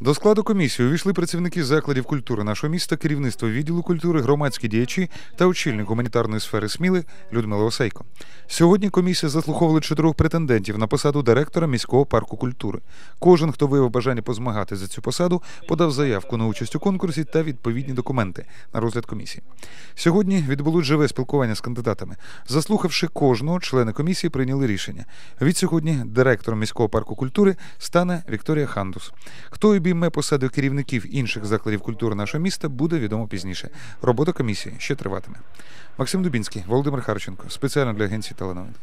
До складу комісії увійшли працівники закладів культури нашого міста, керівництво відділу культури, громадські діячі та очільник гуманітарної сфери Сміли Людмила Осейко. Сьогодні комісія заслуховувала чотирьох претендентів на посаду директора міського парку культури. Кожен, хто виявив бажання позмагати за цю посаду, подав заявку на участь у конкурсі та відповідні документи на розгляд комісії. Сьогодні відбулось живе спілкування з кандидатами. Заслухавши кожного, члени комісії прийняли рішення. Відсьогодні директором міського парку культури стане Вікторія Хандус. Хто і обійме посаду керівників інших закладів культури нашого міста, буде відомо пізніше. Робота комісії ще триватиме. Максим Дубінський, Володимир Харченко, спеціально для агенції Теленовин.